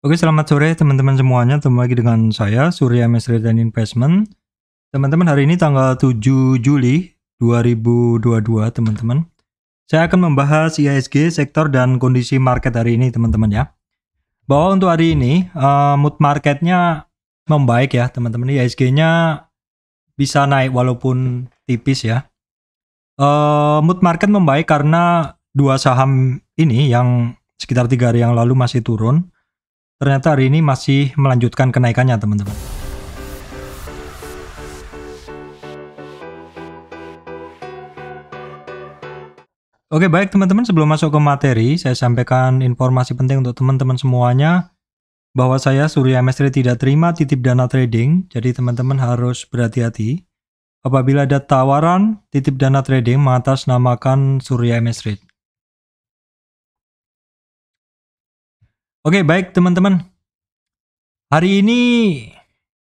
Oke, selamat sore teman-teman semuanya. Ketemu lagi dengan saya, Surya Mesri dan Investment. Teman-teman, hari ini tanggal 7 Juli 2022, teman-teman. Saya akan membahas IHSG, sektor, dan kondisi market hari ini, teman-teman ya. Bahwa untuk hari ini, uh, mood marketnya membaik ya, teman-teman. IHSG-nya bisa naik walaupun tipis ya. Uh, mood market membaik karena dua saham ini yang sekitar tiga hari yang lalu masih turun ternyata hari ini masih melanjutkan kenaikannya teman-teman. Oke baik teman-teman sebelum masuk ke materi saya sampaikan informasi penting untuk teman-teman semuanya bahwa saya Surya Mestri tidak terima titip dana trading jadi teman-teman harus berhati-hati apabila ada tawaran titip dana trading mengatasnamakan Surya Mestri. Oke, baik teman-teman. Hari ini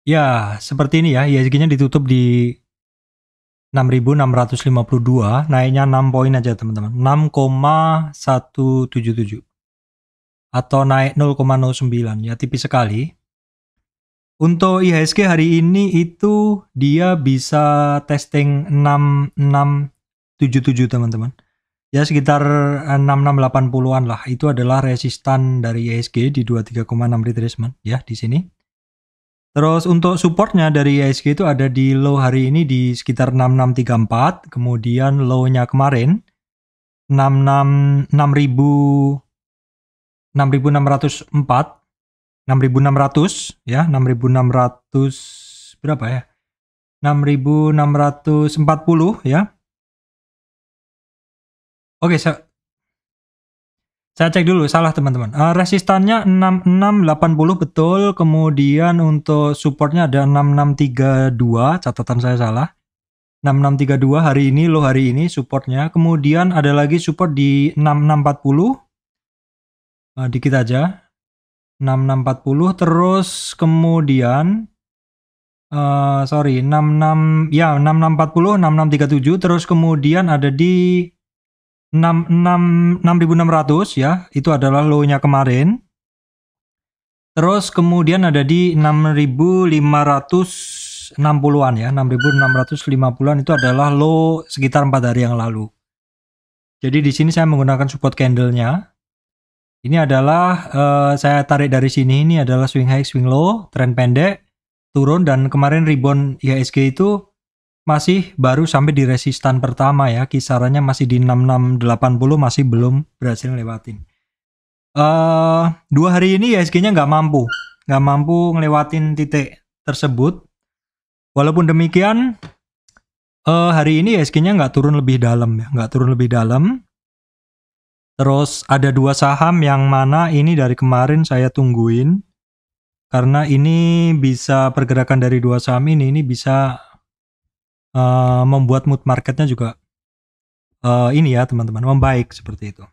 ya seperti ini ya, IHSG-nya ditutup di 6.652, naiknya 6 poin aja teman-teman. 6,177. Atau naik 0,09 ya tipis sekali. Untuk IHSG hari ini itu dia bisa testing 6677 teman-teman. Ya sekitar 6680-an eh, lah. Itu adalah resistan dari ESG di 23,6 retracement ya di sini. Terus untuk supportnya dari ESG itu ada di low hari ini di sekitar 6634, kemudian low-nya kemarin 66 6000 6604 6600 ya 6600 berapa ya 6640 ya Oke, saya saya cek dulu salah teman-teman. Uh, resistannya 6680 betul, kemudian untuk supportnya ada 6632, catatan saya salah. 6632 hari ini loh hari ini supportnya. Kemudian ada lagi support di 6640. Uh, eh, dikit aja. 6640 terus kemudian uh, sorry 66 ya 6640 6637 terus kemudian ada di 6600 ya, itu adalah low-nya kemarin. Terus kemudian ada di 6560-an ya, 6650-an itu adalah low sekitar 4 hari yang lalu. Jadi di sini saya menggunakan support candle-nya. Ini adalah uh, saya tarik dari sini, ini adalah swing high, swing low, trend pendek, turun dan kemarin rebound IHSG itu masih baru sampai di resistan pertama ya kisarannya masih di 6680 masih belum berhasil lewatin uh, eh, dua hari ini ISG nya nggak mampu nggak mampu ngelewatin titik tersebut walaupun demikian uh, hari ini ISG nya nggak turun lebih dalam ya nggak turun lebih dalam terus ada dua saham yang mana ini dari kemarin saya tungguin karena ini bisa pergerakan dari dua saham ini ini bisa uh, membuat mood marketnya juga uh, ini ya teman-teman membaik seperti itu.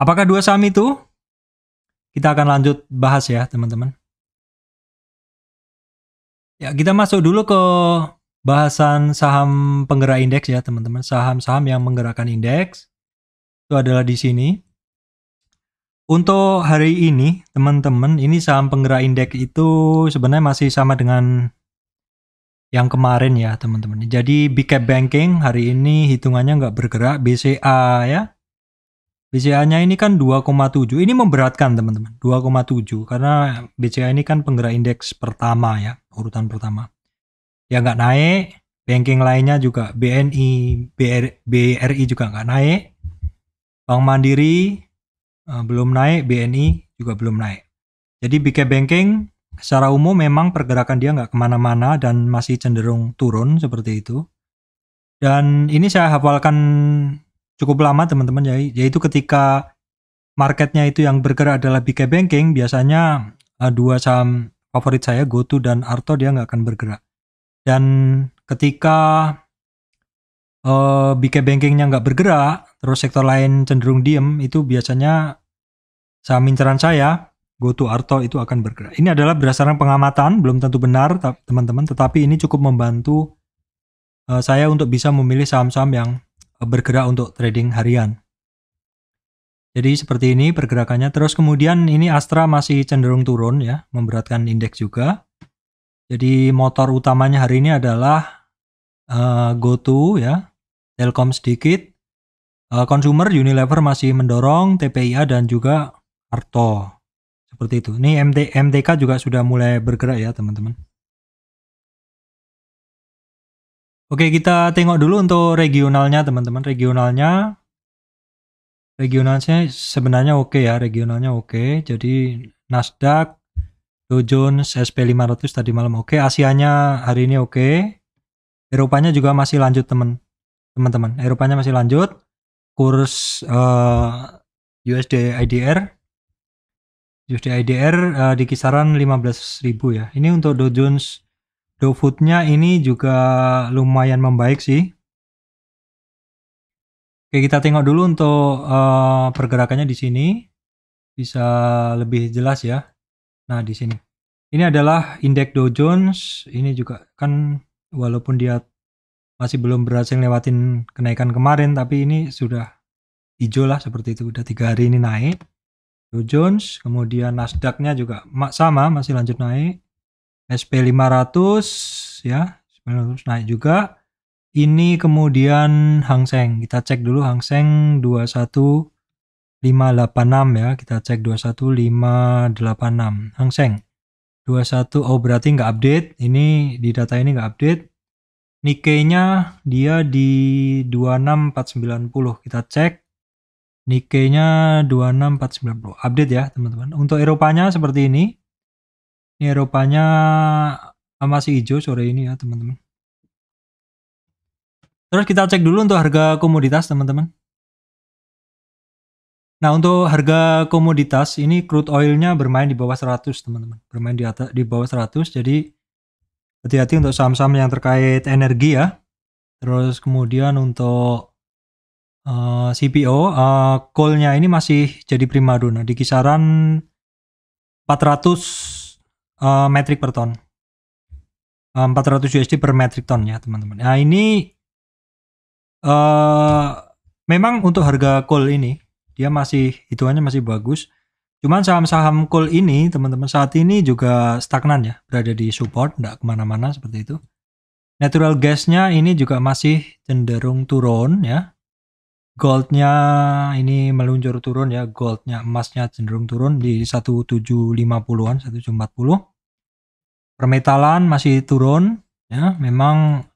Apakah dua saham itu? Kita akan lanjut bahas ya teman-teman. Ya kita masuk dulu ke bahasan saham penggerak indeks ya teman-teman. Saham-saham yang menggerakkan indeks itu adalah di sini. Untuk hari ini teman-teman ini saham penggerak indeks itu sebenarnya masih sama dengan yang kemarin ya teman-teman. Jadi big banking hari ini hitungannya nggak bergerak BCA ya. BCA-nya ini kan 2,7. Ini memberatkan teman-teman. 2,7 karena BCA ini kan penggerak indeks pertama ya, urutan pertama. Ya nggak naik. Banking lainnya juga BNI, BR, BRI juga nggak naik. Bank Mandiri eh, belum naik, BNI juga belum naik. Jadi big banking secara umum memang pergerakan dia nggak kemana-mana dan masih cenderung turun seperti itu. Dan ini saya hafalkan cukup lama teman-teman ya, yaitu ketika marketnya itu yang bergerak adalah BK Banking, biasanya eh, dua saham favorit saya GoTo dan Arto dia nggak akan bergerak. Dan ketika uh, eh, BK Bankingnya nggak bergerak, terus sektor lain cenderung diem, itu biasanya saham inceran saya Goto Arto itu akan bergerak. Ini adalah berdasarkan pengamatan, belum tentu benar teman-teman, tetapi ini cukup membantu uh, saya untuk bisa memilih saham-saham yang eh, bergerak untuk trading harian. Jadi seperti ini pergerakannya. Terus kemudian ini Astra masih cenderung turun ya, memberatkan indeks juga. Jadi motor utamanya hari ini adalah uh, eh, GoTo ya, Telkom sedikit, uh, consumer Unilever masih mendorong, TPIA dan juga Arto seperti itu. Ini MT, MTK juga sudah mulai bergerak ya teman-teman. Oke kita tengok dulu untuk regionalnya teman-teman. Regionalnya, regionalnya sebenarnya oke ya, regionalnya oke. Jadi Nasdaq, Dow Jones, SP500 tadi malam oke. Asia Asianya hari ini oke. Eropanya juga masih lanjut teman teman-teman. Eropanya masih lanjut. Kurs uh, eh, USD IDR USD IDR uh, di kisaran 15.000 ya. Ini untuk Dow Jones Dow Food-nya ini juga lumayan membaik sih. Oke, kita tengok dulu untuk uh, pergerakannya di sini. Bisa lebih jelas ya. Nah, di sini. Ini adalah indeks Dow Jones. Ini juga kan walaupun dia masih belum berhasil lewatin kenaikan kemarin, tapi ini sudah hijau lah seperti itu. Udah tiga hari ini naik. Dow Jones, kemudian Nasdaq-nya juga sama masih lanjut naik. SP 500 ya, SP500 naik juga. Ini kemudian Hang Seng. Kita cek dulu Hang Seng 21586 ya. Kita cek 21586. Hang Seng 21 oh berarti nggak update. Ini di data ini nggak update. Nikkei-nya dia di 26490. Kita cek Nikkei-nya 26490. Update ya, teman-teman. Untuk Eropanya seperti ini. Ini Eropanya masih hijau sore ini ya, teman-teman. Terus kita cek dulu untuk harga komoditas, teman-teman. Nah, untuk harga komoditas ini crude oil-nya bermain di bawah 100, teman-teman. Bermain di atas di bawah 100, jadi hati-hati untuk saham-saham yang terkait energi ya. Terus kemudian untuk uh, eh, CPO uh, eh, call-nya ini masih jadi primadona di kisaran 400 uh, eh, metric per ton. Uh, 400 USD per metric ton ya, teman-teman. Nah, ini uh, memang untuk harga call ini dia masih hitungannya masih bagus. Cuman saham-saham call ini teman-teman saat ini juga stagnan ya, berada di support, tidak kemana-mana seperti itu. Natural gasnya ini juga masih cenderung turun ya, goldnya ini meluncur turun ya goldnya emasnya cenderung turun di 1750-an 1740 permetalan masih turun ya memang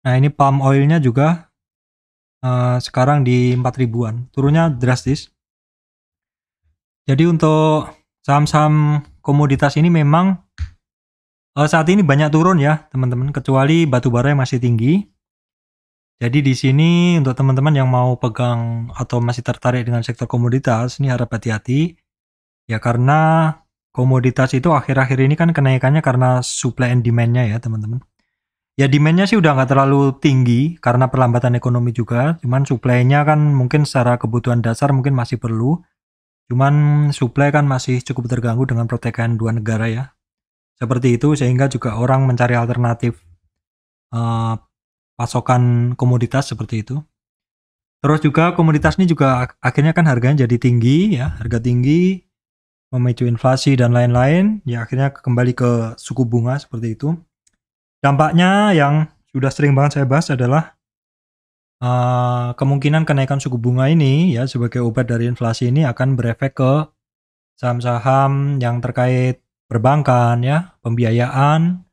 nah ini palm oilnya juga uh, sekarang di 4000-an turunnya drastis jadi untuk saham-saham komoditas ini memang uh, saat ini banyak turun ya teman-teman kecuali batu bara yang masih tinggi jadi di sini untuk teman-teman yang mau pegang atau masih tertarik dengan sektor komoditas, ini harap hati-hati. Ya karena komoditas itu akhir-akhir ini kan kenaikannya karena supply and demand-nya ya teman-teman. Ya demand-nya sih udah nggak terlalu tinggi karena perlambatan ekonomi juga. Cuman supply-nya kan mungkin secara kebutuhan dasar mungkin masih perlu. Cuman supply kan masih cukup terganggu dengan protekan dua negara ya. Seperti itu sehingga juga orang mencari alternatif uh, pasokan komoditas seperti itu. Terus juga komoditas ini juga akhirnya kan harganya jadi tinggi ya, harga tinggi memicu inflasi dan lain-lain, ya akhirnya kembali ke suku bunga seperti itu. Dampaknya yang sudah sering banget saya bahas adalah uh, kemungkinan kenaikan suku bunga ini ya sebagai obat dari inflasi ini akan berefek ke saham-saham yang terkait perbankan ya, pembiayaan,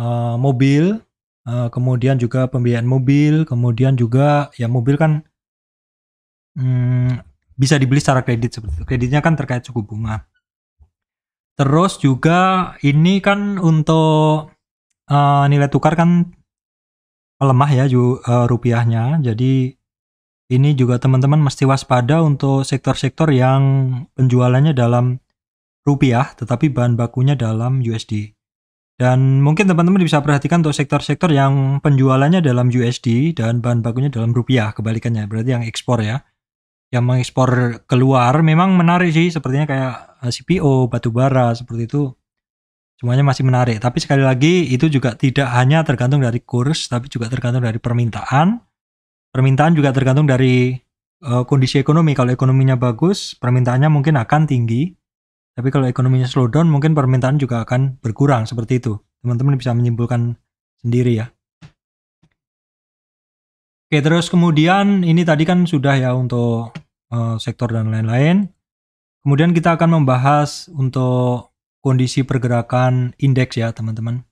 uh, mobil Eh, kemudian juga pembiayaan mobil, kemudian juga ya mobil kan hmm, bisa dibeli secara kredit Kreditnya kan terkait suku bunga. Terus juga ini kan untuk uh, nilai tukar kan lemah ya ju, uh, rupiahnya. Jadi ini juga teman-teman mesti waspada untuk sektor-sektor yang penjualannya dalam rupiah tetapi bahan bakunya dalam USD. Dan mungkin teman-teman bisa perhatikan untuk sektor-sektor yang penjualannya dalam USD dan bahan bakunya dalam rupiah, kebalikannya. Berarti yang ekspor ya. Yang mengekspor keluar memang menarik sih, sepertinya kayak eh, CPO, batubara, seperti itu. Semuanya masih menarik. Tapi sekali lagi itu juga tidak hanya tergantung dari kurs, tapi juga tergantung dari permintaan. Permintaan juga tergantung dari uh, kondisi ekonomi. Kalau ekonominya bagus, permintaannya mungkin akan tinggi tapi kalau ekonominya slow down, mungkin permintaan juga akan berkurang seperti itu. Teman-teman bisa menyimpulkan sendiri ya. Oke, terus kemudian ini tadi kan sudah ya untuk uh, sektor dan lain-lain. Kemudian kita akan membahas untuk kondisi pergerakan indeks ya, teman-teman.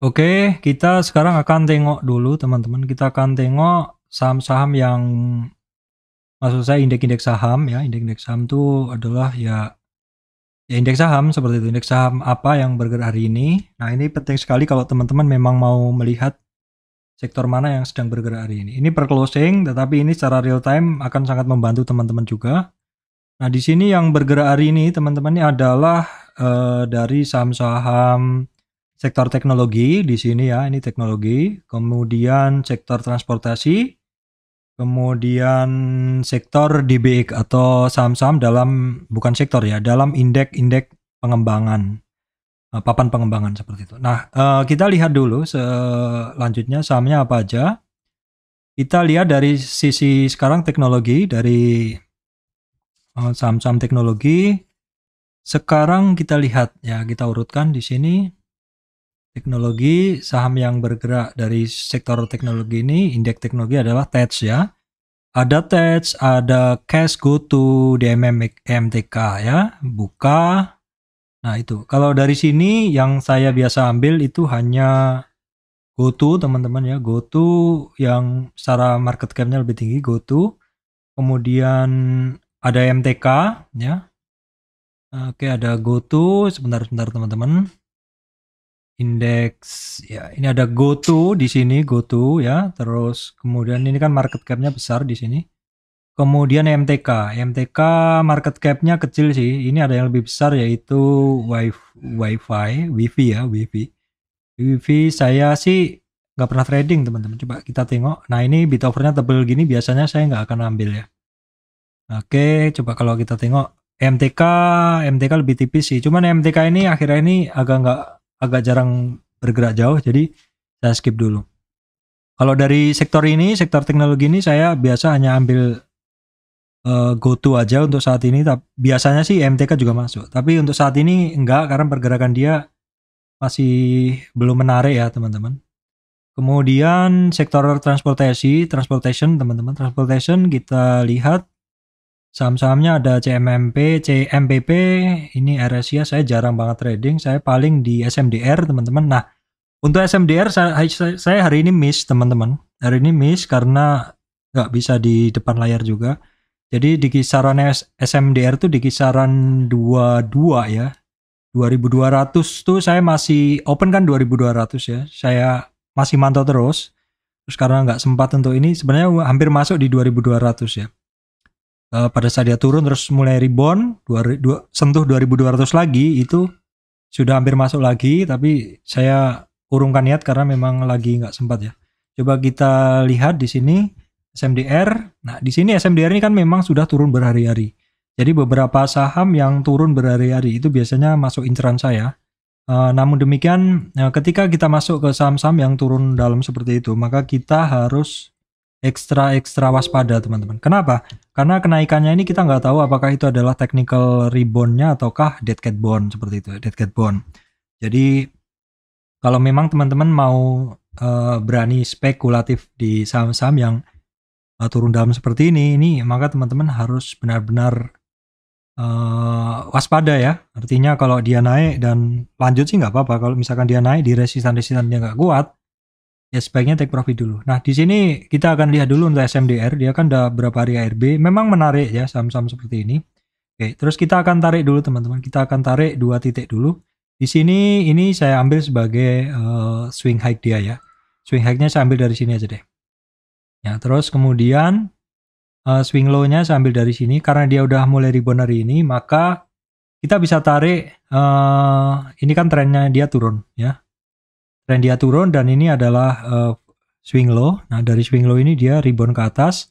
Oke, kita sekarang akan tengok dulu teman-teman. Kita akan tengok saham-saham yang maksud saya indeks-indeks saham ya indeks-indeks saham itu adalah ya ya indeks saham seperti itu indeks saham apa yang bergerak hari ini nah ini penting sekali kalau teman-teman memang mau melihat sektor mana yang sedang bergerak hari ini ini per closing tetapi ini secara real time akan sangat membantu teman-teman juga nah di sini yang bergerak hari ini teman-teman ini adalah eh, dari saham-saham sektor teknologi di sini ya ini teknologi kemudian sektor transportasi Kemudian sektor DBX atau saham-saham dalam bukan sektor ya, dalam indeks-indeks pengembangan eh, papan pengembangan seperti itu. Nah, eh, kita lihat dulu selanjutnya sahamnya apa aja. Kita lihat dari sisi sekarang teknologi dari eh, saham-saham teknologi. Sekarang kita lihat ya, kita urutkan di sini teknologi saham yang bergerak dari sektor teknologi ini indeks teknologi adalah TEDS ya ada TEDS ada Cash GoTo DMM MTK ya buka nah itu kalau dari sini yang saya biasa ambil itu hanya go to teman-teman ya go to yang secara market capnya lebih tinggi go to kemudian ada MTK ya oke ada go to sebentar-sebentar teman-teman indeks ya ini ada GoTo di sini GoTo ya terus kemudian ini kan market capnya besar di sini kemudian MTK MTK market capnya kecil sih ini ada yang lebih besar yaitu WiFi WiFi ya WiFi WiFi saya sih nggak pernah trading teman-teman coba kita tengok nah ini bit overnya tebel gini biasanya saya nggak akan ambil ya oke coba kalau kita tengok MTK MTK lebih tipis sih cuman MTK ini akhirnya ini agak nggak agak jarang bergerak jauh jadi saya skip dulu. Kalau dari sektor ini, sektor teknologi ini saya biasa hanya ambil uh, eh, to aja untuk saat ini. tapi Biasanya sih MTK juga masuk, tapi untuk saat ini enggak karena pergerakan dia masih belum menarik ya teman-teman. Kemudian sektor transportasi, transportation teman-teman, transportation kita lihat Saham-sahamnya ada CMMP, CMPP, ini RSIA saya jarang banget trading, saya paling di SMDR teman-teman. Nah, untuk SMDR saya, saya hari ini miss teman-teman, hari ini miss karena nggak bisa di depan layar juga. Jadi di kisaran SMDR tuh di kisaran 22 ya. 2200 tuh saya masih open kan 2200 ya. Saya masih mantau terus. Terus karena nggak sempat untuk ini sebenarnya hampir masuk di 2200 ya. Eh, pada saat dia turun terus mulai rebound dua, dua, sentuh 2200 lagi itu sudah hampir masuk lagi tapi saya urungkan niat karena memang lagi nggak sempat ya coba kita lihat di sini SMDR nah di sini SMDR ini kan memang sudah turun berhari-hari jadi beberapa saham yang turun berhari-hari itu biasanya masuk inceran saya Uh, namun demikian, eh, ketika kita masuk ke saham-saham yang turun dalam seperti itu, maka kita harus ekstra-ekstra waspada teman-teman. Kenapa? Karena kenaikannya ini kita nggak tahu apakah itu adalah technical reboundnya ataukah dead cat bond seperti itu, ya, dead cat bond. Jadi kalau memang teman-teman mau uh, berani spekulatif di saham-saham yang uh, turun dalam seperti ini, ini maka teman-teman harus benar-benar uh, waspada ya. Artinya kalau dia naik dan lanjut sih nggak apa-apa. Kalau misalkan dia naik di resistan-resistan dia nggak kuat, ya sebaiknya take profit dulu. Nah, di sini kita akan lihat dulu untuk SMDR, dia kan udah berapa hari ARB. Memang menarik ya saham-saham seperti ini. Oke, terus kita akan tarik dulu teman-teman. Kita akan tarik dua titik dulu. Di sini ini saya ambil sebagai uh, swing high dia ya. Swing high-nya saya ambil dari sini aja deh. Ya, terus kemudian uh, swing low-nya saya ambil dari sini karena dia udah mulai rebound hari ini, maka kita bisa tarik uh, ini kan trennya dia turun ya dia turun dan ini adalah uh, swing low. Nah, dari swing low ini dia rebound ke atas,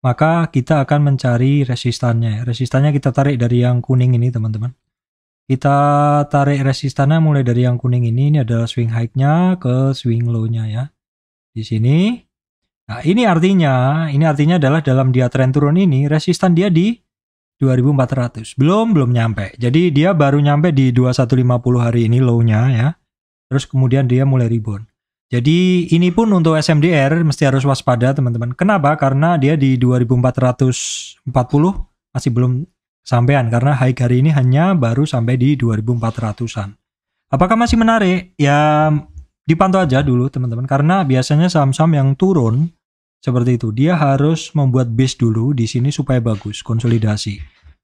maka kita akan mencari resistannya. Resistannya kita tarik dari yang kuning ini, teman-teman. Kita tarik resistannya mulai dari yang kuning ini. Ini adalah swing high-nya ke swing low-nya ya. Di sini. Nah, ini artinya, ini artinya adalah dalam dia trend turun ini, resistan dia di 2400. Belum, belum nyampe. Jadi dia baru nyampe di 2150 hari ini low-nya ya terus kemudian dia mulai rebound. Jadi ini pun untuk SMDR mesti harus waspada teman-teman. Kenapa? Karena dia di 2440 masih belum sampean karena high hari ini hanya baru sampai di 2400-an. Apakah masih menarik? Ya dipantau aja dulu teman-teman karena biasanya saham-saham yang turun seperti itu dia harus membuat base dulu di sini supaya bagus konsolidasi.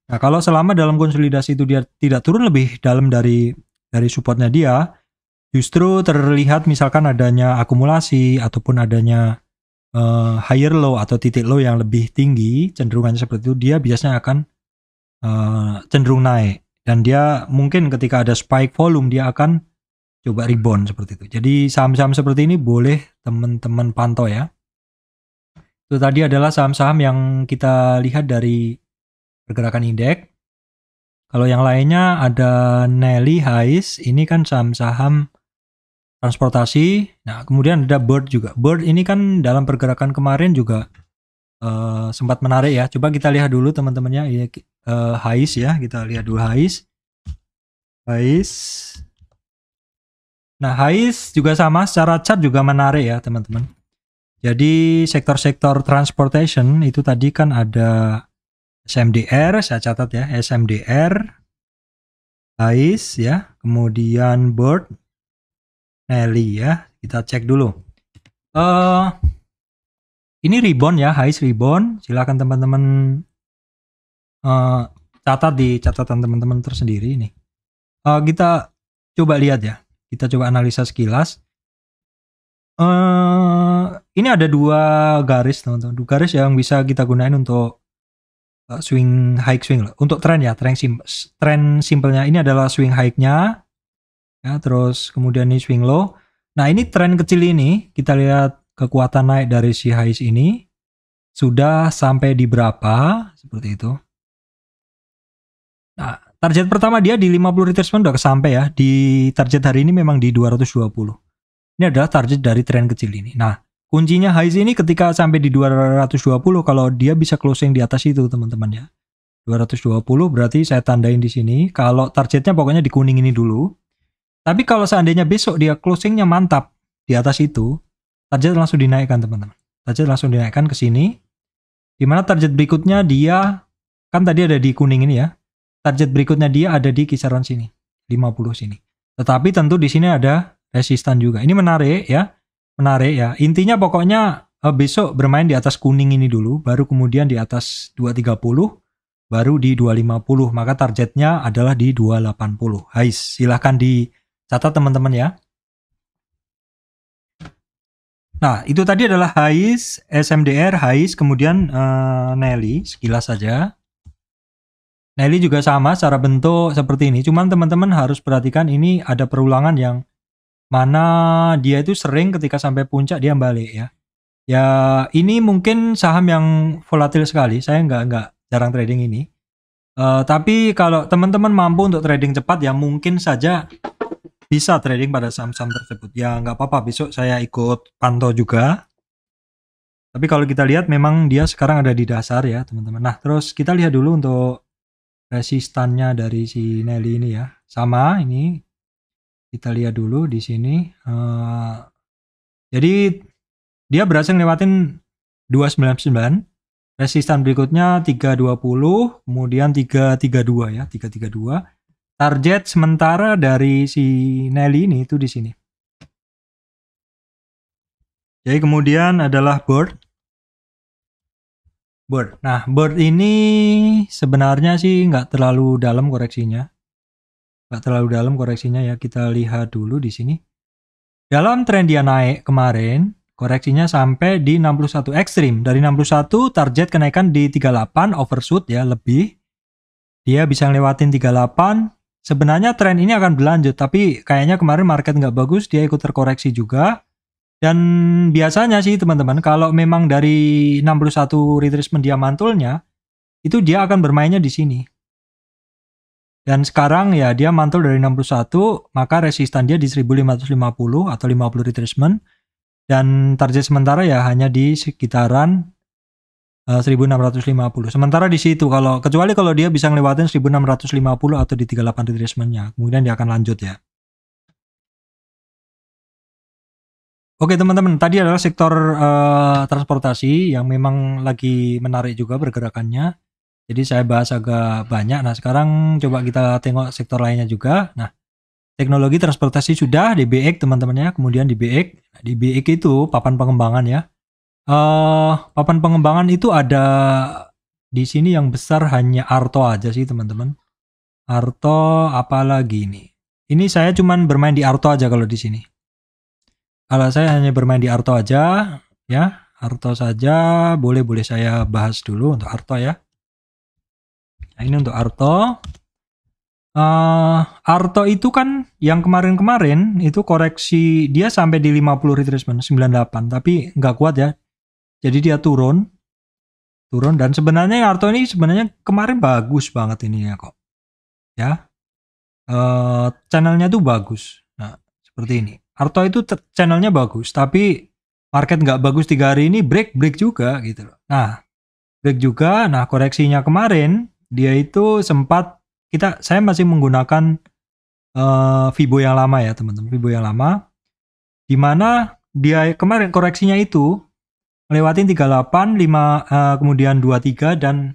Nah, kalau selama dalam konsolidasi itu dia tidak turun lebih dalam dari dari supportnya dia, justru terlihat misalkan adanya akumulasi ataupun adanya uh, higher low atau titik low yang lebih tinggi cenderungannya seperti itu dia biasanya akan uh, cenderung naik dan dia mungkin ketika ada spike volume dia akan coba rebound seperti itu. Jadi saham-saham seperti ini boleh teman-teman pantau ya. Itu tadi adalah saham-saham yang kita lihat dari pergerakan indeks. Kalau yang lainnya ada Nelly Hais, ini kan saham-saham transportasi. Nah, kemudian ada bird juga. Bird ini kan dalam pergerakan kemarin juga uh, sempat menarik ya. Coba kita lihat dulu teman-temannya ya uh, Hais ya, kita lihat dulu Hais. Hais. Nah, Hais juga sama secara chart juga menarik ya, teman-teman. Jadi sektor-sektor transportation itu tadi kan ada SMDR, saya catat ya, SMDR, Hais ya, kemudian Bird, Nelly ya. Kita cek dulu. Uh, ini ribbon ya, high ribbon. Silakan teman-teman uh, catat di catatan teman-teman tersendiri ini. Uh, kita coba lihat ya. Kita coba analisa sekilas. Uh, ini ada dua garis teman-teman. Dua garis yang bisa kita gunain untuk swing high swing lah. Untuk trend ya, trend sim tren simpelnya ini adalah swing high-nya Ya, terus kemudian ini swing low. Nah, ini tren kecil ini kita lihat kekuatan naik dari si highs ini sudah sampai di berapa seperti itu. Nah, target pertama dia di 50 retracement udah sampai ya. Di target hari ini memang di 220. Ini adalah target dari tren kecil ini. Nah, kuncinya highs ini ketika sampai di 220 kalau dia bisa closing di atas itu teman-teman ya. 220 berarti saya tandain di sini kalau targetnya pokoknya di kuning ini dulu. Tapi kalau seandainya besok dia closingnya mantap di atas itu, target langsung dinaikkan teman-teman. Target langsung dinaikkan ke sini. Dimana target berikutnya dia, kan tadi ada di kuning ini ya. Target berikutnya dia ada di kisaran sini, 50 sini. Tetapi tentu di sini ada resistan juga. Ini menarik ya, menarik ya. Intinya pokoknya eh, besok bermain di atas kuning ini dulu, baru kemudian di atas 230, baru di 250. Maka targetnya adalah di 280. Hai, silahkan di Catat teman-teman ya. Nah, itu tadi adalah Hais, SMDR, Hais, kemudian uh, Nelly, sekilas saja. Nelly juga sama secara bentuk seperti ini, cuman teman-teman harus perhatikan ini ada perulangan yang mana dia itu sering ketika sampai puncak dia balik ya. Ya, ini mungkin saham yang volatil sekali, saya nggak, nggak jarang trading ini. Uh, tapi kalau teman-teman mampu untuk trading cepat ya mungkin saja bisa trading pada saham-saham tersebut ya nggak apa-apa besok saya ikut pantau juga tapi kalau kita lihat memang dia sekarang ada di dasar ya teman-teman nah terus kita lihat dulu untuk resistannya dari si Nelly ini ya sama ini kita lihat dulu di sini uh, jadi dia berhasil ngelewatin 299 resistan berikutnya 320 kemudian 332 ya 332 target sementara dari si Nelly ini itu di sini. Jadi kemudian adalah bird. Bird. Nah, bird ini sebenarnya sih nggak terlalu dalam koreksinya. Nggak terlalu dalam koreksinya ya. Kita lihat dulu di sini. Dalam tren dia naik kemarin, koreksinya sampai di 61 ekstrim. Dari 61 target kenaikan di 38 overshoot ya lebih. Dia bisa ngelewatin 38 Sebenarnya tren ini akan berlanjut, tapi kayaknya kemarin market nggak bagus, dia ikut terkoreksi juga. Dan biasanya sih teman-teman, kalau memang dari 61 retracement dia mantulnya, itu dia akan bermainnya di sini. Dan sekarang ya dia mantul dari 61, maka resistan dia di 1550 atau 50 retracement. Dan target sementara ya hanya di sekitaran 1650. Eh, Sementara di situ kalau kecuali kalau dia bisa ngelewatin 1650 atau di 38 retracementnya, kemudian dia akan lanjut ya. Oke teman-teman, tadi adalah sektor uh, transportasi yang memang lagi menarik juga pergerakannya. Jadi saya bahas agak banyak. Nah sekarang coba kita tengok sektor lainnya juga. Nah teknologi transportasi sudah di DBX e teman-temannya, kemudian di DBX. E nah, di DBX e itu papan pengembangan ya uh, papan pengembangan itu ada di sini yang besar hanya Arto aja sih teman-teman. Arto apalagi ini. Ini saya cuman bermain di Arto aja kalau di sini. Kalau saya hanya bermain di Arto aja, ya. Arto saja boleh-boleh saya bahas dulu untuk Arto ya. Nah, ini untuk Arto. Uh, Arto itu kan yang kemarin-kemarin itu koreksi dia sampai di 50 retracement 98 tapi nggak kuat ya jadi dia turun, turun dan sebenarnya Arto ini sebenarnya kemarin bagus banget ini ya kok. Ya, uh, channelnya tuh bagus. Nah seperti ini. Arto itu channelnya bagus, tapi market nggak bagus tiga hari ini break break juga gitu loh. Nah break juga. Nah koreksinya kemarin dia itu sempat kita saya masih menggunakan uh, Vibo yang lama ya teman-teman Vibo yang lama dimana dia kemarin koreksinya itu melewati 38, 5 uh, kemudian 23 dan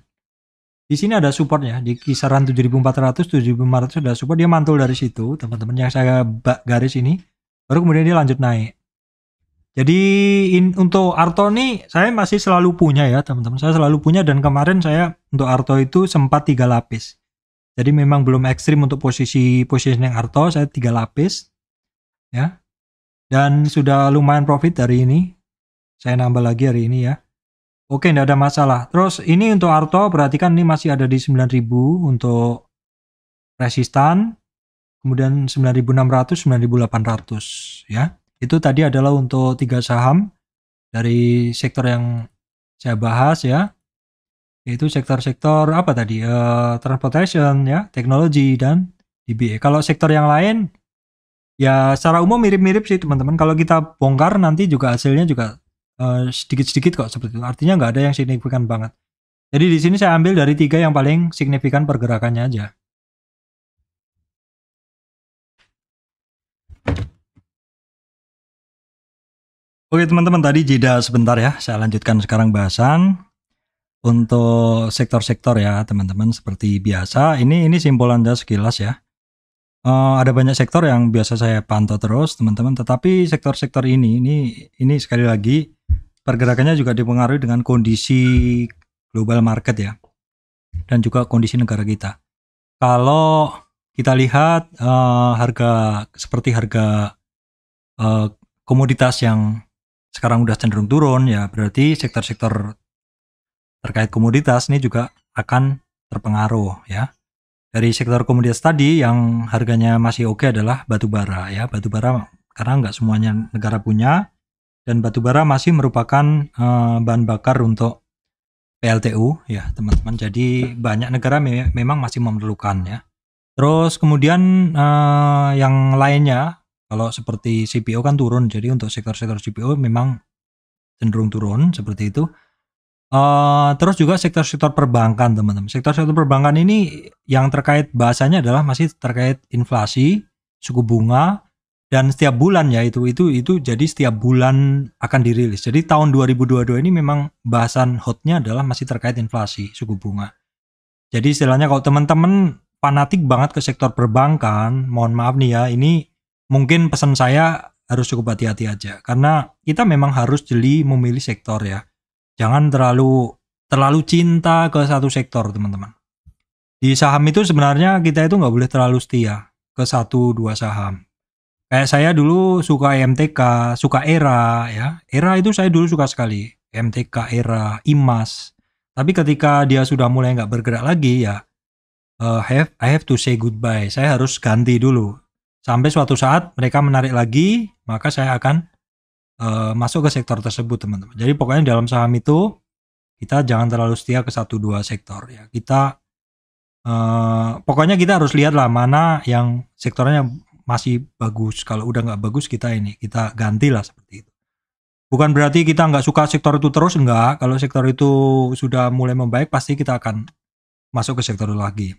di sini ada supportnya di kisaran 7400 7500 sudah support dia mantul dari situ teman-teman yang saya garis ini baru kemudian dia lanjut naik jadi in, untuk Arto ini saya masih selalu punya ya teman-teman saya selalu punya dan kemarin saya untuk Arto itu sempat tiga lapis jadi memang belum ekstrim untuk posisi posisi yang Arto saya tiga lapis ya dan sudah lumayan profit dari ini saya nambah lagi hari ini ya. Oke, tidak ada masalah. Terus ini untuk Arto, perhatikan ini masih ada di 9000 untuk resistan. Kemudian 9600, 9800 ya. Itu tadi adalah untuk tiga saham dari sektor yang saya bahas ya. Yaitu sektor-sektor apa tadi? Uh, transportation ya, teknologi dan DBE. Kalau sektor yang lain ya secara umum mirip-mirip sih teman-teman. Kalau kita bongkar nanti juga hasilnya juga Eh, sedikit-sedikit uh, kok seperti itu. Artinya nggak ada yang signifikan banget. Jadi di sini saya ambil dari tiga yang paling signifikan pergerakannya aja. Oke teman-teman tadi jeda sebentar ya. Saya lanjutkan sekarang bahasan untuk sektor-sektor ya teman-teman seperti biasa. Ini ini simpulan dasar sekilas ya. Eh, ada banyak sektor yang biasa saya pantau terus, teman-teman. Tetapi sektor-sektor ini, ini, ini sekali lagi pergerakannya juga dipengaruhi dengan kondisi global market ya, dan juga kondisi negara kita. Kalau kita lihat uh, harga seperti harga uh, komoditas yang sekarang udah cenderung turun, ya berarti sektor-sektor terkait komoditas ini juga akan terpengaruh ya. Dari sektor komoditas tadi yang harganya masih oke okay adalah batu bara ya. Batu bara karena nggak semuanya negara punya dan batu bara masih merupakan uh, bahan bakar untuk PLTU ya teman-teman. Jadi banyak negara me memang masih memerlukan ya. Terus kemudian uh, yang lainnya kalau seperti CPO kan turun. Jadi untuk sektor-sektor CPO memang cenderung turun seperti itu. Uh, terus juga sektor-sektor perbankan teman-teman. Sektor-sektor perbankan ini yang terkait bahasanya adalah masih terkait inflasi, suku bunga, dan setiap bulan ya itu itu itu jadi setiap bulan akan dirilis. Jadi tahun 2022 ini memang bahasan hotnya adalah masih terkait inflasi suku bunga. Jadi istilahnya kalau teman-teman fanatik banget ke sektor perbankan, mohon maaf nih ya, ini mungkin pesan saya harus cukup hati-hati aja karena kita memang harus jeli memilih sektor ya. Jangan terlalu terlalu cinta ke satu sektor, teman-teman. Di saham itu sebenarnya kita itu nggak boleh terlalu setia ke satu dua saham. Kayak saya dulu suka MTK, suka ERA ya. ERA itu saya dulu suka sekali. MTK, ERA, IMAS. Tapi ketika dia sudah mulai nggak bergerak lagi ya, uh, have, I have to say goodbye. Saya harus ganti dulu. Sampai suatu saat mereka menarik lagi, maka saya akan Eh, masuk ke sektor tersebut teman-teman. Jadi pokoknya dalam saham itu kita jangan terlalu setia ke satu dua sektor ya. Kita uh, pokoknya kita harus lihat lah mana yang sektornya masih bagus. Kalau udah nggak bagus kita ini kita gantilah seperti itu. Bukan berarti kita nggak suka sektor itu terus nggak Kalau sektor itu sudah mulai membaik pasti kita akan masuk ke sektor itu lagi.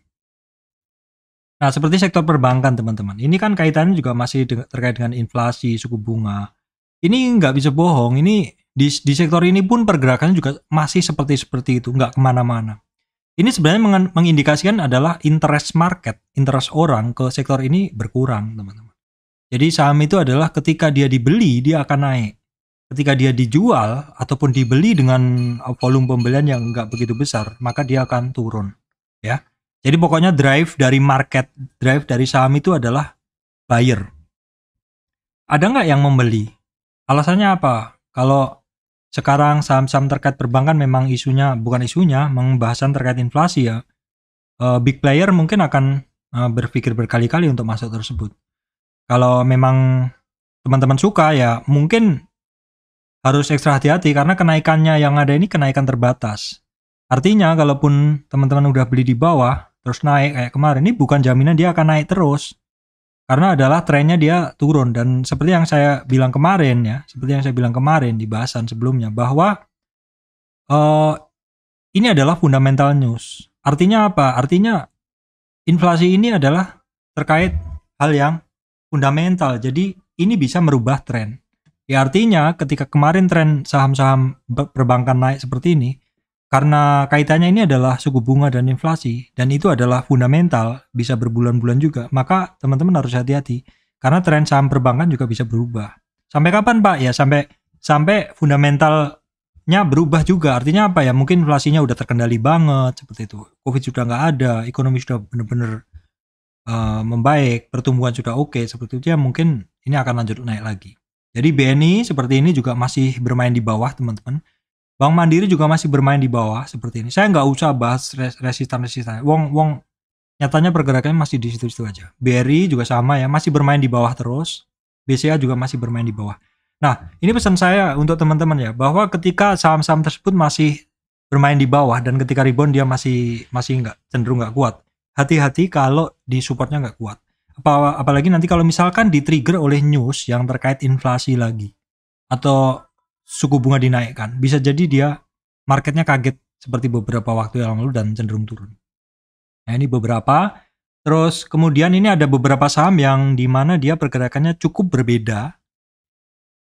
Nah, seperti sektor perbankan, teman-teman. Ini kan kaitannya juga masih terkait dengan inflasi, suku bunga ini nggak bisa bohong ini di, di sektor ini pun pergerakannya juga masih seperti seperti itu nggak kemana-mana ini sebenarnya meng, mengindikasikan adalah interest market interest orang ke sektor ini berkurang teman-teman jadi saham itu adalah ketika dia dibeli dia akan naik ketika dia dijual ataupun dibeli dengan volume pembelian yang nggak begitu besar maka dia akan turun ya jadi pokoknya drive dari market drive dari saham itu adalah buyer ada nggak yang membeli Alasannya apa? Kalau sekarang saham-saham terkait perbankan memang isunya bukan isunya, pembahasan terkait inflasi ya. Eh, big player mungkin akan eh, berpikir berkali-kali untuk masuk tersebut. Kalau memang teman-teman suka ya mungkin harus ekstra hati-hati karena kenaikannya yang ada ini kenaikan terbatas. Artinya kalaupun teman-teman udah beli di bawah terus naik kayak kemarin ini bukan jaminan dia akan naik terus karena adalah trennya dia turun dan seperti yang saya bilang kemarin ya seperti yang saya bilang kemarin di bahasan sebelumnya bahwa uh, ini adalah fundamental news artinya apa artinya inflasi ini adalah terkait hal yang fundamental jadi ini bisa merubah tren ya artinya ketika kemarin tren saham-saham perbankan naik seperti ini karena kaitannya ini adalah suku bunga dan inflasi dan itu adalah fundamental bisa berbulan-bulan juga. Maka teman-teman harus hati-hati karena tren saham perbankan juga bisa berubah. Sampai kapan Pak? Ya sampai sampai fundamentalnya berubah juga. Artinya apa ya? Mungkin inflasinya udah terkendali banget seperti itu. Covid sudah nggak ada, ekonomi sudah benar-benar uh, membaik, pertumbuhan sudah oke okay, seperti itu ya mungkin ini akan lanjut naik lagi. Jadi BNI seperti ini juga masih bermain di bawah teman-teman. Bank Mandiri juga masih bermain di bawah seperti ini. Saya nggak usah bahas resistan-resistan. Wong Wong nyatanya pergerakannya masih di situ-situ aja. BRI juga sama ya, masih bermain di bawah terus. BCA juga masih bermain di bawah. Nah, ini pesan saya untuk teman-teman ya, bahwa ketika saham-saham tersebut masih bermain di bawah dan ketika rebound dia masih masih nggak cenderung nggak kuat. Hati-hati kalau di supportnya nggak kuat. Apa, apalagi nanti kalau misalkan di trigger oleh news yang terkait inflasi lagi atau suku bunga dinaikkan, bisa jadi dia marketnya kaget seperti beberapa waktu yang lalu dan cenderung turun. Nah ini beberapa. Terus kemudian ini ada beberapa saham yang dimana dia pergerakannya cukup berbeda.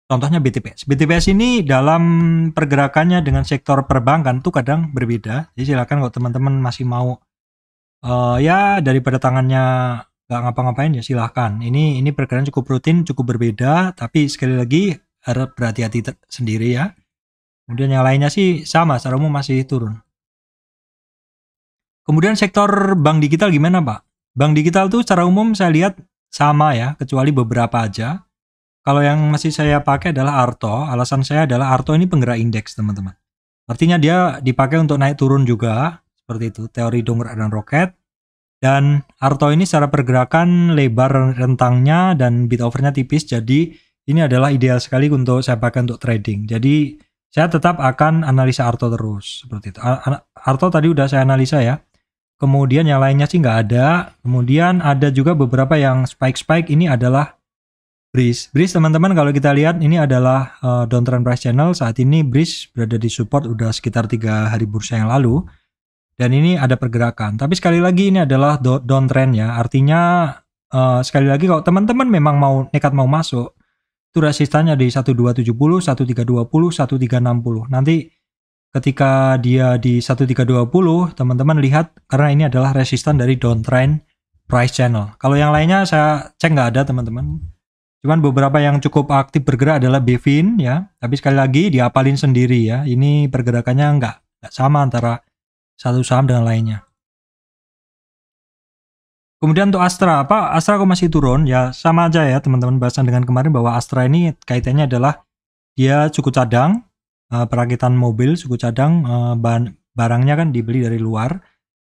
Contohnya BTPS. BTPS ini dalam pergerakannya dengan sektor perbankan tuh kadang berbeda. Jadi silakan kalau teman-teman masih mau uh, ya daripada tangannya nggak ngapa-ngapain ya silahkan. Ini ini pergerakan cukup rutin, cukup berbeda. Tapi sekali lagi harap berhati-hati sendiri ya. Kemudian yang lainnya sih sama, secara umum masih turun. Kemudian sektor bank digital gimana Pak? Bank digital tuh secara umum saya lihat sama ya, kecuali beberapa aja. Kalau yang masih saya pakai adalah Arto, alasan saya adalah Arto ini penggerak indeks teman-teman. Artinya dia dipakai untuk naik turun juga, seperti itu, teori dongkrak dan roket. Dan Arto ini secara pergerakan lebar rentangnya dan bit overnya tipis, jadi ini adalah ideal sekali untuk saya pakai untuk trading. Jadi saya tetap akan analisa Arto terus seperti itu. Arto tadi udah saya analisa ya. Kemudian yang lainnya sih nggak ada. Kemudian ada juga beberapa yang spike-spike ini adalah Breeze. Breeze teman-teman kalau kita lihat ini adalah uh, downtrend price channel. Saat ini Breeze berada di support udah sekitar tiga hari bursa yang lalu. Dan ini ada pergerakan. Tapi sekali lagi ini adalah downtrend ya. Artinya uh, sekali lagi kalau teman-teman memang mau nekat mau masuk, itu resistannya di 1270, 1320, 1360. Nanti ketika dia di 1320, teman-teman lihat karena ini adalah resistan dari downtrend price channel. Kalau yang lainnya saya cek nggak ada teman-teman. Cuman beberapa yang cukup aktif bergerak adalah Bevin ya. Tapi sekali lagi diapalin sendiri ya. Ini pergerakannya nggak, nggak sama antara satu saham dengan lainnya. Kemudian untuk Astra, apa Astra kok masih turun? Ya sama aja ya teman-teman bahasan dengan kemarin bahwa Astra ini kaitannya adalah dia cukup cadang, eh, perakitan mobil cukup cadang, eh, barangnya kan dibeli dari luar.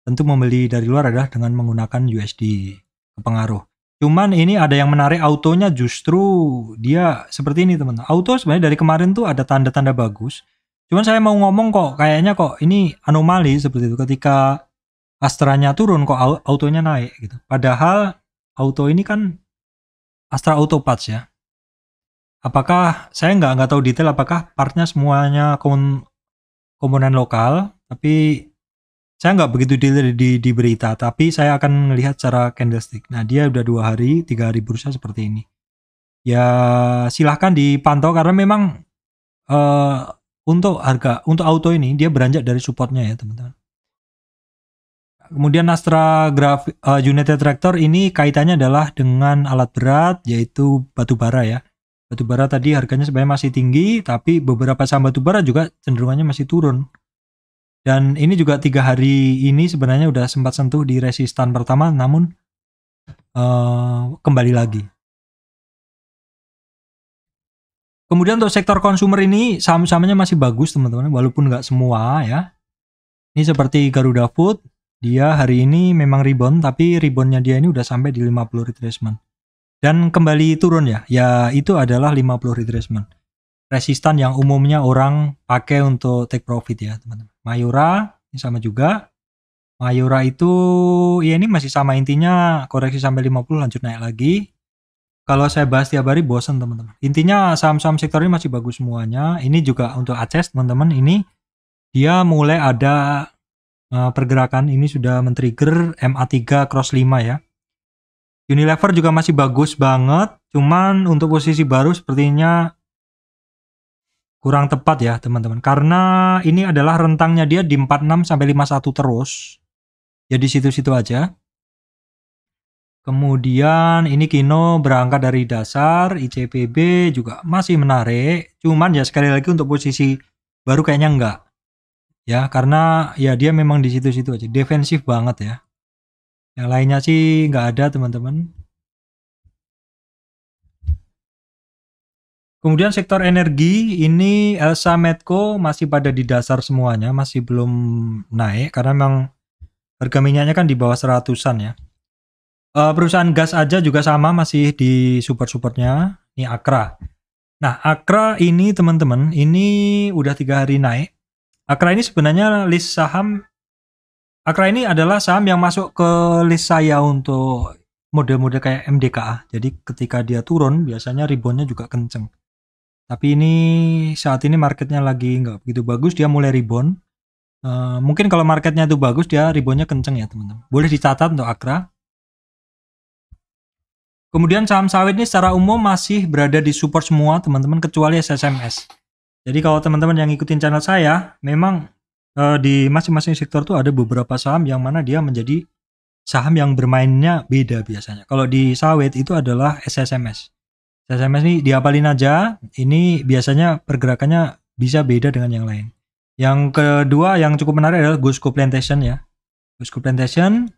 Tentu membeli dari luar adalah dengan menggunakan USD pengaruh. Cuman ini ada yang menarik autonya justru dia seperti ini teman teman. Auto sebenarnya dari kemarin tuh ada tanda-tanda bagus. Cuman saya mau ngomong kok kayaknya kok ini anomali seperti itu ketika Astranya turun kok autonya naik gitu. Padahal auto ini kan Astra Auto Parts ya. Apakah saya nggak nggak tahu detail apakah partnya semuanya komun, komponen lokal, tapi saya nggak begitu detail di, di berita, tapi saya akan melihat secara candlestick. Nah dia udah dua hari, tiga hari berusaha seperti ini. Ya silahkan dipantau karena memang uh, untuk harga untuk auto ini dia beranjak dari supportnya ya teman-teman. Kemudian Astra Graf, uh, eh, United Tractor ini kaitannya adalah dengan alat berat yaitu batu bara ya. Batu bara tadi harganya sebenarnya masih tinggi tapi beberapa saham batu bara juga cenderungannya masih turun. Dan ini juga tiga hari ini sebenarnya udah sempat sentuh di resistan pertama namun uh, kembali lagi. Kemudian untuk sektor konsumer ini saham-sahamnya masih bagus teman-teman walaupun nggak semua ya. Ini seperti Garuda Food, dia hari ini memang rebound, tapi reboundnya dia ini udah sampai di 50 retracement. Dan kembali turun ya, ya itu adalah 50 retracement. Resistan yang umumnya orang pakai untuk take profit ya teman-teman. Mayura, ini sama juga. Mayura itu, ya ini masih sama intinya koreksi sampai 50 lanjut naik lagi. Kalau saya bahas tiap hari bosen teman-teman. Intinya saham-saham sektor ini masih bagus semuanya. Ini juga untuk Aceh teman-teman, ini dia mulai ada Eh, pergerakan ini sudah men-trigger MA3 cross 5 ya. Unilever juga masih bagus banget, cuman untuk posisi baru sepertinya kurang tepat ya teman-teman. Karena ini adalah rentangnya dia di 46 sampai 51 terus. Jadi ya, situ-situ aja. Kemudian ini Kino berangkat dari dasar, ICPB juga masih menarik. Cuman ya sekali lagi untuk posisi baru kayaknya enggak ya karena ya dia memang di situ-situ aja defensif banget ya yang lainnya sih nggak ada teman-teman kemudian sektor energi ini Elsa Medco masih pada di dasar semuanya masih belum naik karena memang harga minyaknya kan di bawah seratusan ya eh, perusahaan gas aja juga sama masih di support-supportnya ini Akra nah Akra ini teman-teman ini udah tiga hari naik Akra ini sebenarnya list saham Akra ini adalah saham yang masuk ke list saya untuk mode-mode kayak MDKA. Jadi ketika dia turun biasanya reboundnya juga kenceng. Tapi ini saat ini marketnya lagi nggak begitu bagus, dia mulai rebound. Uh, eh, mungkin kalau marketnya itu bagus dia reboundnya kenceng ya teman-teman. Boleh dicatat untuk Akra. Kemudian saham sawit ini secara umum masih berada di support semua teman-teman kecuali SSMS. Jadi kalau teman-teman yang ikutin channel saya, memang uh, di masing-masing sektor tuh ada beberapa saham yang mana dia menjadi saham yang bermainnya beda biasanya. Kalau di sawit itu adalah SSMS. SSMS ini diapalin aja, ini biasanya pergerakannya bisa beda dengan yang lain. Yang kedua yang cukup menarik adalah Gusco Plantation ya. Gusco Plantation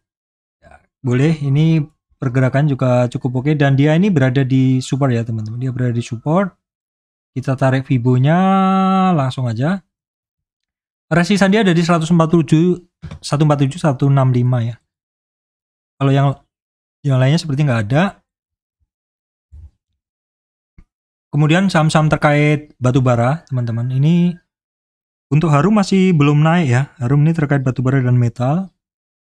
ya, boleh ini pergerakan juga cukup oke okay. dan dia ini berada di support ya teman-teman. Dia berada di support kita tarik fibonya langsung aja. Resistan dia ada di 147 147 165 ya. Kalau yang yang lainnya seperti nggak ada. Kemudian saham-saham terkait batu bara, teman-teman. Ini untuk Harum masih belum naik ya. Harum ini terkait batu bara dan metal.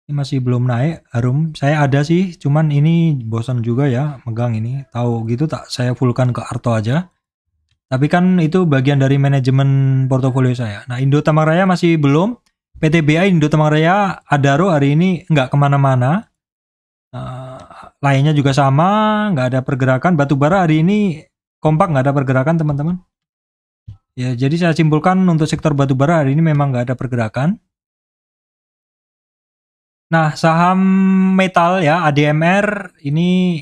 Ini masih belum naik Harum. Saya ada sih, cuman ini bosan juga ya megang ini. Tahu gitu tak saya fullkan ke Arto aja. Tapi kan itu bagian dari manajemen portofolio saya. Nah, Indo Tamang Raya masih belum. PTBA Indo Tamang Raya Adaro hari ini nggak kemana-mana. Uh, lainnya juga sama, nggak ada pergerakan. Batubara hari ini kompak nggak ada pergerakan teman-teman. Ya, jadi saya simpulkan untuk sektor batubara hari ini memang nggak ada pergerakan. Nah, saham metal ya ADMR ini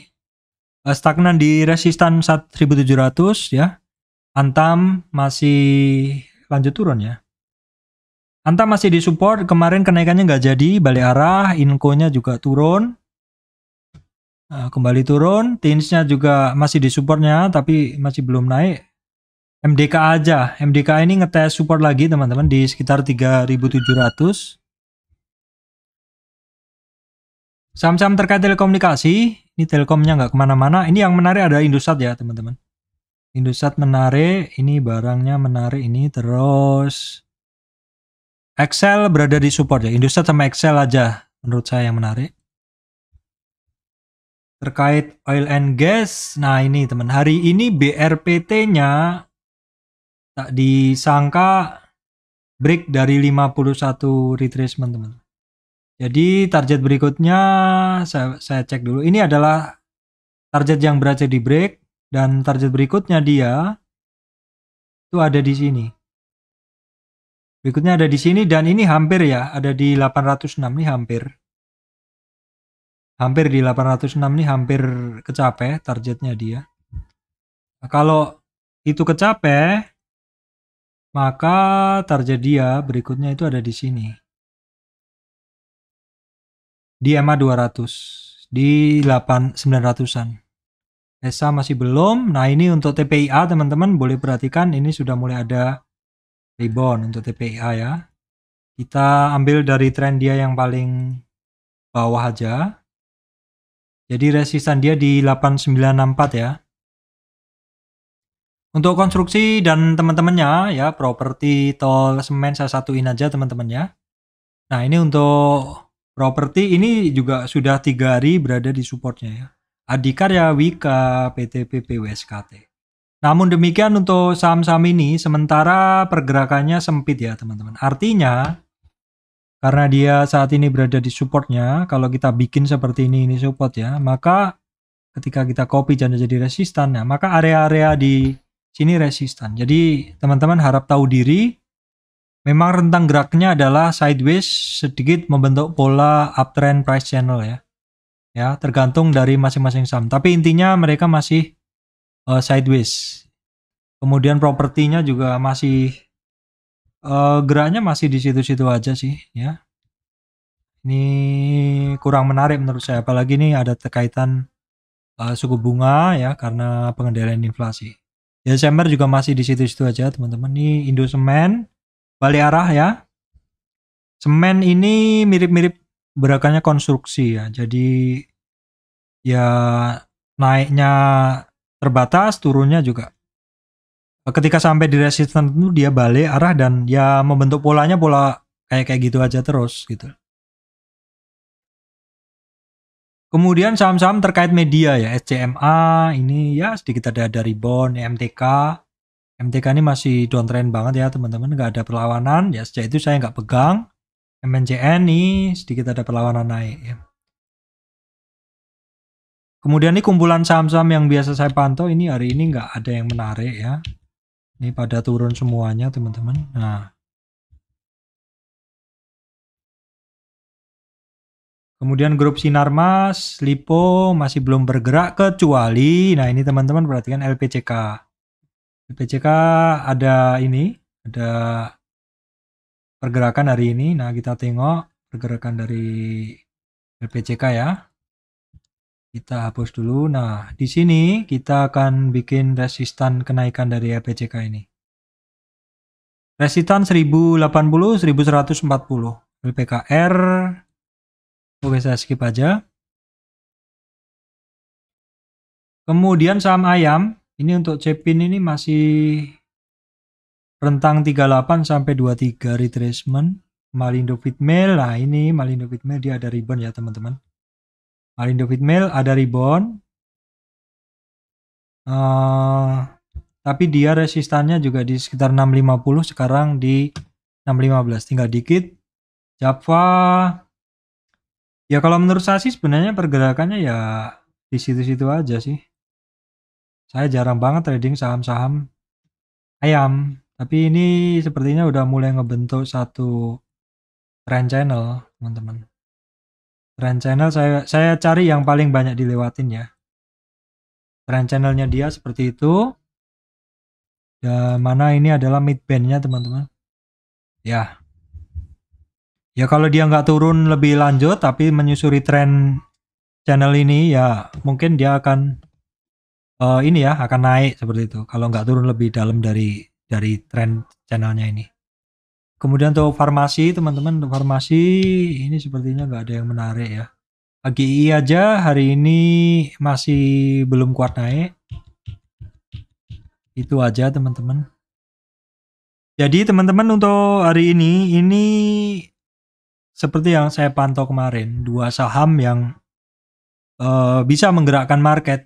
eh, stagnan di resistan 1700 ya. Antam masih lanjut turun ya. Antam masih di support. kemarin kenaikannya nggak jadi, balik arah, Inko-nya juga turun. Nah, kembali turun, tins juga masih di supportnya, tapi masih belum naik. MDK aja, MDK ini ngetes support lagi teman-teman di sekitar 3700. Saham-saham terkait telekomunikasi, ini telekomnya nggak kemana-mana. Ini yang menarik ada Indosat ya teman-teman. Indosat menarik, ini barangnya menarik ini terus. Excel berada di support ya. Indosat sama Excel aja menurut saya yang menarik. Terkait oil and gas, nah ini teman, hari ini BRPT-nya tak disangka break dari 51 retracement teman. Jadi target berikutnya saya, saya cek dulu. Ini adalah target yang berhasil di break dan target berikutnya dia itu ada di sini. Berikutnya ada di sini dan ini hampir ya, ada di 806 nih hampir. Hampir di 806 nih hampir kecape. targetnya dia. Nah, kalau itu kecape, maka target dia berikutnya itu ada di sini. Di MA 200 di 8900 an ESA masih belum. Nah, ini untuk TPIA teman-teman boleh perhatikan ini sudah mulai ada rebound untuk TPIA ya. Kita ambil dari tren dia yang paling bawah aja. Jadi resistan dia di 8964 ya. Untuk konstruksi dan teman-temannya ya, properti tol semen saya satuin aja teman teman ya. Nah, ini untuk properti ini juga sudah tiga hari berada di supportnya ya. Adikarya Wika PT PPWSKT. Namun demikian untuk saham-saham ini sementara pergerakannya sempit ya teman-teman. Artinya karena dia saat ini berada di supportnya, kalau kita bikin seperti ini ini support ya, maka ketika kita copy jangan jadi resistan ya, nah, maka area-area di sini resistan. Jadi teman-teman harap tahu diri. Memang rentang geraknya adalah sideways sedikit membentuk pola uptrend price channel ya ya tergantung dari masing-masing saham tapi intinya mereka masih uh, sideways kemudian propertinya juga masih uh, geraknya masih di situ-situ aja sih ya ini kurang menarik menurut saya apalagi ini ada terkaitan uh, suku bunga ya karena pengendalian inflasi Desember juga masih di situ-situ aja teman-teman ini Semen balik arah ya semen ini mirip-mirip berakannya konstruksi ya. Jadi ya naiknya terbatas, turunnya juga. Ketika sampai di resisten itu dia balik arah dan ya membentuk polanya pola kayak kayak gitu aja terus gitu. Kemudian saham-saham terkait media ya, SCMA ini ya sedikit ada dari bond, MTK. MTK ini masih downtrend banget ya teman-teman, nggak ada perlawanan. Ya sejak itu saya nggak pegang. MNJN nih sedikit ada perlawanan naik ya. Kemudian ini kumpulan saham-saham yang biasa saya pantau ini hari ini nggak ada yang menarik ya. Ini pada turun semuanya teman-teman. Nah. Kemudian grup Sinarmas, Lipo masih belum bergerak kecuali nah ini teman-teman perhatikan LPCK. LPCK ada ini, ada pergerakan hari ini. Nah, kita tengok pergerakan dari LPCK ya. Kita hapus dulu. Nah, di sini kita akan bikin resistan kenaikan dari LPCK e ini. Resistan 1080, 1140. LPKR. Oke, saya skip aja. Kemudian saham ayam. Ini untuk Cepin ini masih rentang 38 sampai 23 retracement Malindo Pitmail nah ini Malindo Pitmail dia ada ribbon ya teman-teman Malindo Pitmail ada ribbon uh, eh, tapi dia resistannya juga di sekitar 650 sekarang di 615 tinggal dikit Java ya kalau menurut saya sih sebenarnya pergerakannya ya di situ-situ aja sih saya jarang banget trading saham-saham ayam tapi ini sepertinya udah mulai ngebentuk satu trend channel, teman-teman. Trend channel saya saya cari yang paling banyak dilewatin ya. Trend channelnya dia seperti itu. Dan ya, mana ini adalah mid bandnya teman-teman. Ya. Ya kalau dia nggak turun lebih lanjut tapi menyusuri trend channel ini ya mungkin dia akan uh, ini ya akan naik seperti itu. Kalau nggak turun lebih dalam dari dari tren channelnya ini. Kemudian untuk farmasi, teman-teman untuk farmasi ini sepertinya nggak ada yang menarik ya. AGI aja hari ini masih belum kuat naik. Itu aja teman-teman. Jadi teman-teman untuk hari ini ini seperti yang saya pantau kemarin, dua saham yang uh, bisa menggerakkan market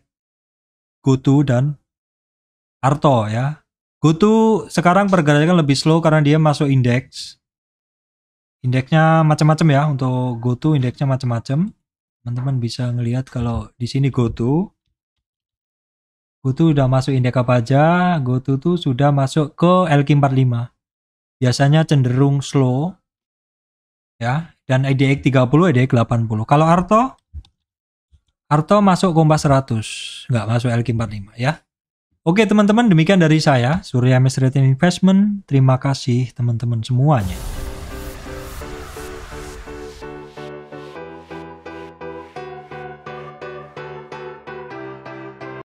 GoTo dan Arto ya. Gue tuh sekarang pergerakannya kan lebih slow karena dia masuk indeks. Indeksnya macam-macam ya untuk GoTo indeksnya macam-macam. Teman-teman bisa ngelihat kalau di sini GoTo. GoTo udah masuk indeks apa aja, GoTo tuh sudah masuk ke LQ45. Biasanya cenderung slow. Ya, dan IDX 30, IDX 80. Kalau Arto Arto masuk Kompas 100, nggak masuk LQ45 ya. Oke teman-teman, demikian dari saya, Surya Mesretin Investment. Terima kasih teman-teman semuanya.